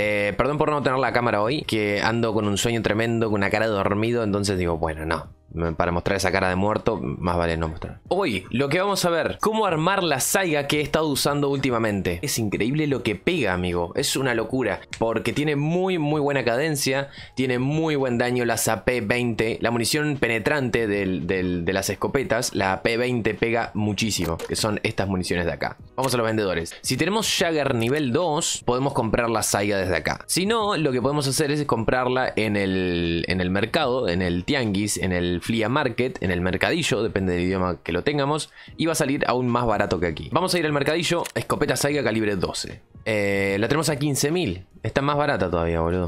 Eh, perdón por no tener la cámara hoy, que ando con un sueño tremendo, con una cara de dormido, entonces digo, bueno, no, Mm, para mostrar esa cara de muerto, más vale no mostrar. Hoy, lo que vamos a ver, cómo armar la saiga que he estado usando últimamente. Es increíble lo que pega, amigo. Es una locura. Porque tiene muy, muy buena cadencia. Tiene muy buen daño la AP-20. La munición penetrante de las escopetas, la AP-20 pega muchísimo. Que son estas municiones de acá. Vamos a los vendedores. Si tenemos Jagger nivel 2, podemos comprar la saiga desde acá. Si no, lo que podemos hacer es comprarla en el, en el mercado, en el tianguis, en el Flia flea market, en el mercadillo, depende del idioma que lo tengamos, y va a salir aún más barato que aquí. Vamos a ir al mercadillo, escopeta Saiga calibre 12. Eh, la tenemos a 15.000, está más barata todavía, boludo.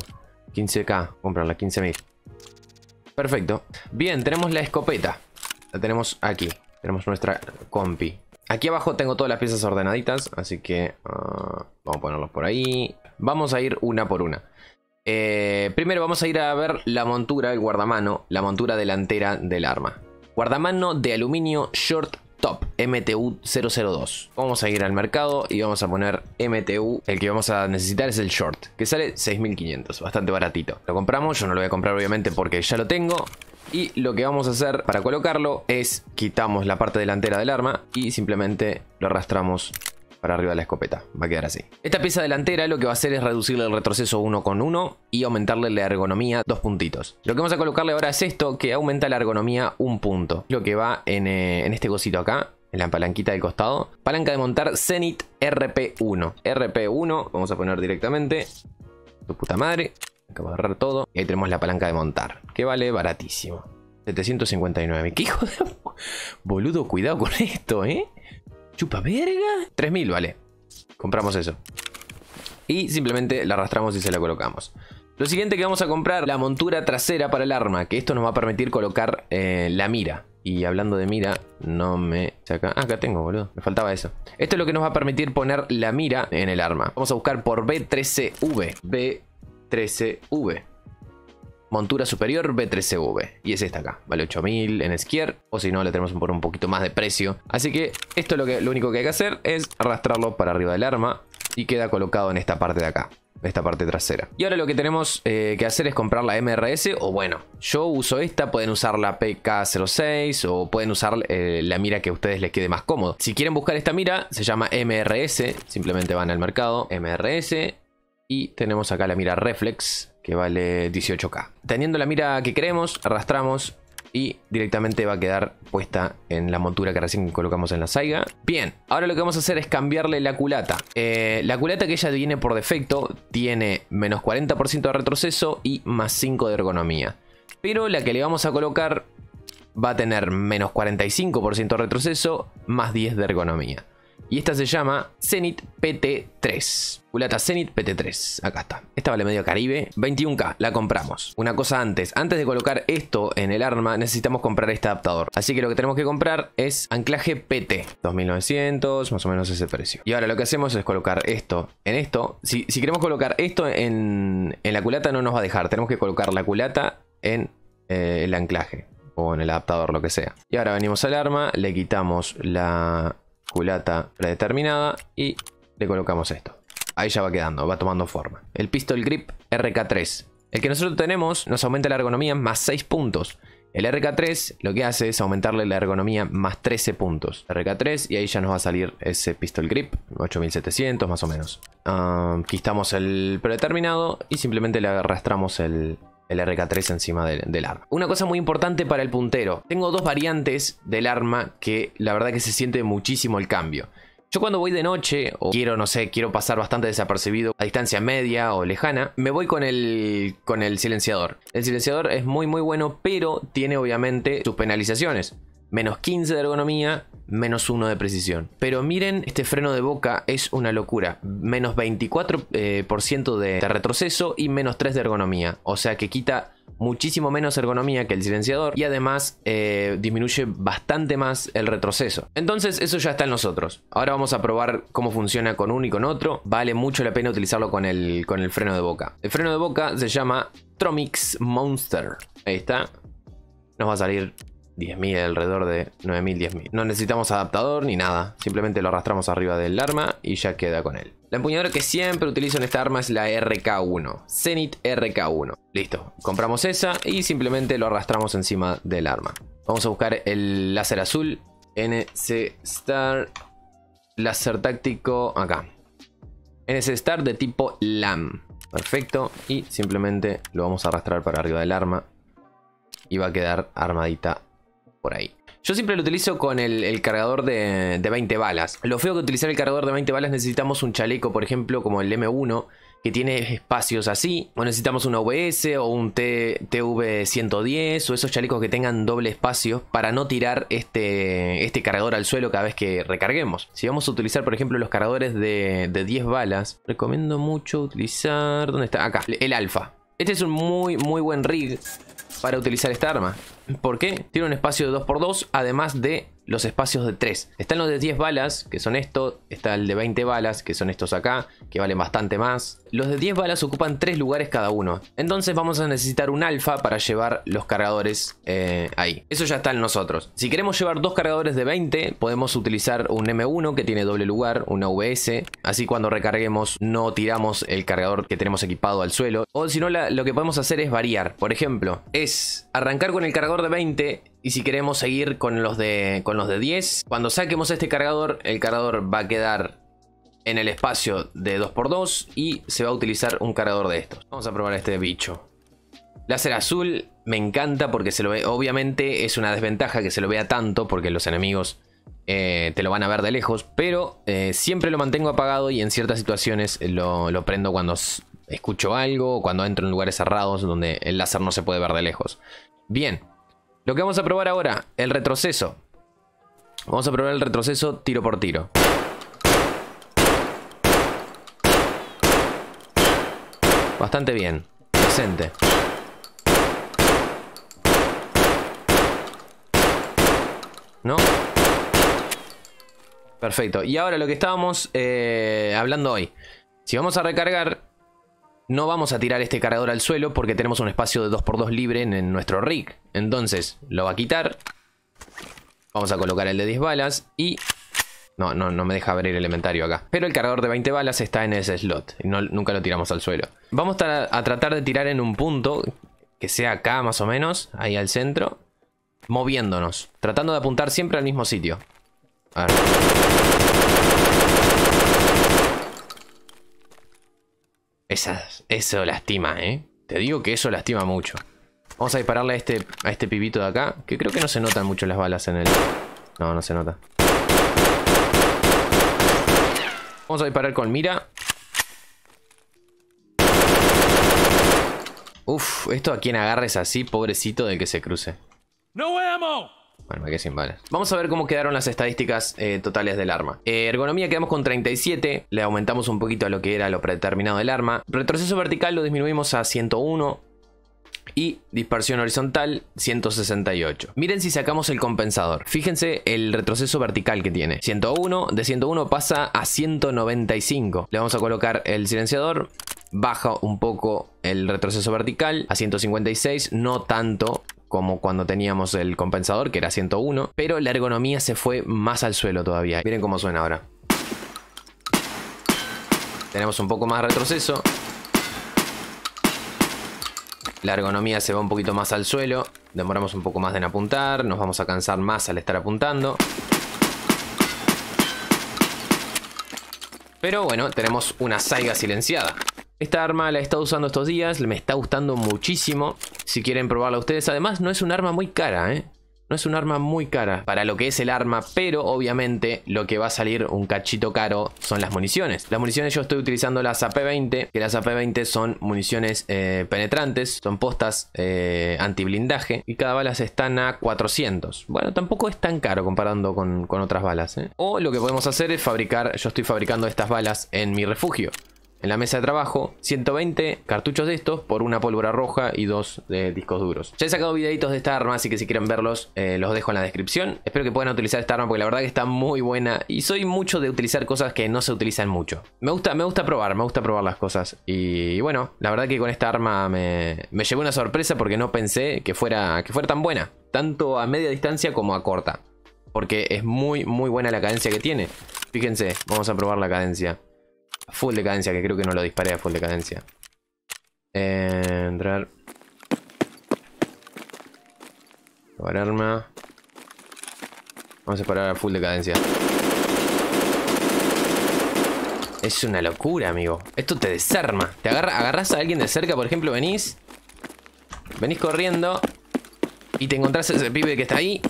15k, comprarla, 15.000. Perfecto. Bien, tenemos la escopeta. La tenemos aquí. Tenemos nuestra compi. Aquí abajo tengo todas las piezas ordenaditas, así que ah, vamos a ponerlos por ahí. Vamos a ir una por una. Eh, primero vamos a ir a ver la montura, el guardamano, la montura delantera del arma. Guardamano de aluminio short top MTU 002. Vamos a ir al mercado y vamos a poner MTU. El que vamos a necesitar es el short, que sale 6500, bastante baratito. Lo compramos, yo no lo voy a comprar obviamente porque ya lo tengo. Y lo que vamos a hacer para colocarlo es quitamos la parte delantera del arma y simplemente lo arrastramos para arriba de la escopeta. Va a quedar así. Esta pieza delantera lo que va a hacer es reducirle el retroceso uno con uno y aumentarle la ergonomía dos puntitos. Lo que vamos a colocarle ahora es esto que aumenta la ergonomía un punto. Lo que va en, eh, este cosito acá en la palanquita del costado. Palanca de montar Zenith RP1. RP1, vamos a poner directamente. Tu puta madre. Acabo de agarrar todo. Y ahí tenemos la palanca de montar. Que vale baratísimo. 759. ¿Qué hijo de... Boludo, cuidado con esto, ¿eh? Chupa verga. 3000, vale. Compramos eso. Y simplemente la arrastramos y se la colocamos. Lo siguiente que vamos a comprar, la montura trasera para el arma, que esto nos va a permitir colocar eh, la mira. Y hablando de mira, no me... Saca... Ah, acá tengo, boludo. Me faltaba eso. Esto es lo que nos va a permitir poner la mira en el arma. Vamos a buscar por B13V. B13V montura superior b 3 v Y es esta acá, vale 8000 en Skier, o si no, le tenemos por un poquito más de precio. Así que esto lo, que, lo único que hay que hacer es arrastrarlo para arriba del arma y queda colocado en esta parte de acá esta parte trasera. Y ahora lo que tenemos eh, que hacer es comprar la MRS o bueno, yo uso esta, pueden usar la PK06 o pueden usar eh, la mira que a ustedes les quede más cómodo. Si quieren buscar esta mira, se llama MRS, simplemente van al mercado, MRS y tenemos acá la mira reflex que vale 18k. Teniendo la mira que queremos, arrastramos y directamente va a quedar puesta en la montura que recién colocamos en la saiga. Bien, ahora lo que vamos a hacer es cambiarle la culata. Eh, la culata que ella tiene por defecto tiene menos 40% de retroceso y más 5 de ergonomía. Pero la que le vamos a colocar va a tener menos 45% de retroceso, más 10 de ergonomía. Y esta se llama Zenit PT3. Culata Zenit PT3. Acá está. Esta vale medio caribe. 21k. La compramos. Una cosa antes. Antes de colocar esto en el arma necesitamos comprar este adaptador. Así que lo que tenemos que comprar es anclaje PT. 2900. Más o menos ese precio. Y ahora lo que hacemos es colocar esto en esto. Si, queremos colocar esto en, la culata no nos va a dejar. Tenemos que colocar la culata en eh, el anclaje. O en el adaptador, lo que sea. Y ahora venimos al arma. Le quitamos la culata predeterminada y le colocamos esto. Ahí ya va quedando, va tomando forma. El Pistol Grip RK3. El que nosotros tenemos nos aumenta la ergonomía más 6 puntos. El RK3 lo que hace es aumentarle la ergonomía más 13 puntos. RK3 y ahí ya nos va a salir ese pistol grip, 8700 más o menos. aquí ah, quitamos el predeterminado y simplemente le arrastramos el, el RK3 encima del, arma. Una cosa muy importante para el puntero. Tengo dos variantes del arma que la verdad que se siente muchísimo el cambio. Yo cuando voy de noche, o quiero, no sé, quiero pasar bastante desapercibido a distancia media o lejana, me voy con el, con el silenciador. El silenciador es muy muy bueno, pero tiene obviamente sus penalizaciones menos 15 de ergonomía, menos 1 de precisión. Pero miren, este freno de boca es una locura. Menos 24% eh, de, retroceso y menos 3 de ergonomía. O sea que quita muchísimo menos ergonomía que el silenciador y además eh, disminuye bastante más el retroceso. Entonces eso ya está en nosotros. Ahora vamos a probar cómo funciona con uno y con otro. Vale mucho la pena utilizarlo con el, con el freno de boca. El freno de boca se llama Tromix Monster. Ahí está. Nos va a salir 10.000, alrededor de 9.000, 10.000. No necesitamos adaptador ni nada, simplemente lo arrastramos arriba del arma y ya queda con él. La empuñadora que siempre utilizo en esta arma es la RK1, Zenit RK1. Listo, compramos esa y simplemente lo arrastramos encima del arma. Vamos a buscar el láser azul, NC Star, láser táctico, acá. NC Star de tipo LAM. Perfecto, y simplemente lo vamos a arrastrar para arriba del arma y va a quedar armadita por ahí. Yo siempre lo utilizo con el, cargador de, 20 balas. Lo feo que utilizar el cargador de 20 balas necesitamos un chaleco, por ejemplo, como el M1, que tiene espacios así. O necesitamos un OBS o un TV110 o esos chalecos que tengan doble espacio para no tirar este, este cargador al suelo cada vez que recarguemos. Si vamos a utilizar, por ejemplo, los cargadores de, 10 balas, recomiendo mucho utilizar... ¿Dónde está? Acá, el Alfa. Este es un muy, muy buen rig para utilizar esta arma. ¿Por qué? Tiene un espacio de 2x2, además de los espacios de 3. Están los de 10 balas, que son estos, está el de 20 balas, que son estos acá, que valen bastante más. Los de 10 balas ocupan 3 lugares cada uno. Entonces vamos a necesitar un alfa para llevar los cargadores eh, ahí. Eso ya está en nosotros. Si queremos llevar dos cargadores de 20, podemos utilizar un M1 que tiene doble lugar, una VS. Así cuando recarguemos no tiramos el cargador que tenemos equipado al suelo. O si no, lo que podemos hacer es variar. Por ejemplo, es arrancar con el cargador de 20 y si queremos seguir con los, de, con los de 10, cuando saquemos este cargador, el cargador va a quedar en el espacio de 2x2 y se va a utilizar un cargador de estos. Vamos a probar este bicho. Láser azul me encanta porque se lo ve, obviamente es una desventaja que se lo vea tanto porque los enemigos eh, te lo van a ver de lejos, pero eh, siempre lo mantengo apagado y en ciertas situaciones lo, lo prendo cuando escucho algo o cuando entro en lugares cerrados donde el láser no se puede ver de lejos. Bien, lo que vamos a probar ahora, el retroceso. Vamos a probar el retroceso tiro por tiro. Bastante bien. Decente. ¿No? Perfecto. Y ahora lo que estábamos eh, hablando hoy. Si vamos a recargar, no vamos a tirar este cargador al suelo porque tenemos un espacio de 2x2 libre en, nuestro rig. Entonces, lo va a quitar. Vamos a colocar el de 10 balas y... No, no, no me deja abrir el inventario acá. Pero el cargador de 20 balas está en ese slot. No, nunca lo tiramos al suelo. Vamos a, a tratar de tirar en un punto que sea acá más o menos, ahí al centro, moviéndonos, tratando de apuntar siempre al mismo sitio. A ver. eso lastima, ¿eh? Te digo que eso lastima mucho. Vamos a dispararle a este, a este pibito de acá. Que creo que no se notan mucho las balas en él No, no se nota. Vamos a disparar con mira. Uf, esto a quien agarres así, pobrecito de que se cruce. No ammo. Bueno, me quedé sin Vamos a ver cómo quedaron las estadísticas eh, totales del arma. Eh, ergonomía quedamos con 37. Le aumentamos un poquito a lo que era lo predeterminado del arma. Retroceso vertical lo disminuimos a 101. Y dispersión horizontal 168. Miren si sacamos el compensador. Fíjense el retroceso vertical que tiene. 101, de 101 pasa a 195. Le vamos a colocar el silenciador baja un poco el retroceso vertical a 156, no tanto como cuando teníamos el compensador, que era 101, pero la ergonomía se fue más al suelo todavía. Miren cómo suena ahora. Tenemos un poco más de retroceso. La ergonomía se va un poquito más al suelo. Demoramos un poco más en apuntar. Nos vamos a cansar más al estar apuntando. Pero bueno, tenemos una saiga silenciada. Esta arma la he estado usando estos días, me está gustando muchísimo. Si quieren probarla ustedes, además no es un arma muy cara, ¿eh? No es un arma muy cara para lo que es el arma, pero obviamente lo que va a salir un cachito caro son las municiones. Las municiones yo estoy utilizando las AP-20, que las AP-20 son municiones eh, penetrantes, son postas anti eh, antiblindaje y cada se están a 400. Bueno, tampoco es tan caro comparando con, con otras balas. ¿eh? O lo que podemos hacer es fabricar, yo estoy fabricando estas balas en mi refugio. En la mesa de trabajo, 120 cartuchos de estos por una pólvora roja y dos de discos duros. Ya he sacado videitos de esta arma, así que si quieren verlos, eh, los dejo en la descripción. Espero que puedan utilizar esta arma porque la verdad que está muy buena y soy mucho de utilizar cosas que no se utilizan mucho. Me gusta, me gusta probar, me gusta probar las cosas. Y bueno, la verdad que con esta arma me, me llevé una sorpresa porque no pensé que fuera, que fuera tan buena. Tanto a media distancia como a corta. Porque es muy, muy buena la cadencia que tiene. Fíjense, vamos a probar la cadencia full de cadencia, que creo que no lo disparé a full de cadencia. Eh, entrar. arma. Vamos a parar a full de cadencia. Es una locura, amigo. Esto te desarma. Te agarra, agarras a alguien de cerca, por ejemplo, venís. Venís corriendo. Y te encontrás a ese pibe que está ahí.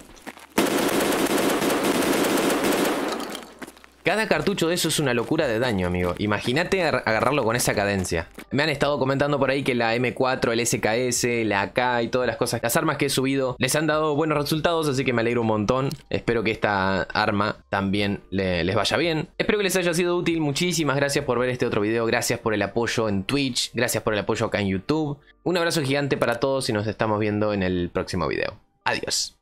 Cada cartucho de eso es una locura de daño, amigo. Imagínate agarrarlo con esa cadencia. Me han estado comentando por ahí que la M4, el SKS, la AK y todas las cosas, las armas que he subido, les han dado buenos resultados, así que me alegro un montón. Espero que esta arma también les vaya bien. Espero que les haya sido útil. Muchísimas gracias por ver este otro video. Gracias por el apoyo en Twitch. Gracias por el apoyo acá en YouTube. Un abrazo gigante para todos y nos estamos viendo en el próximo video. Adiós.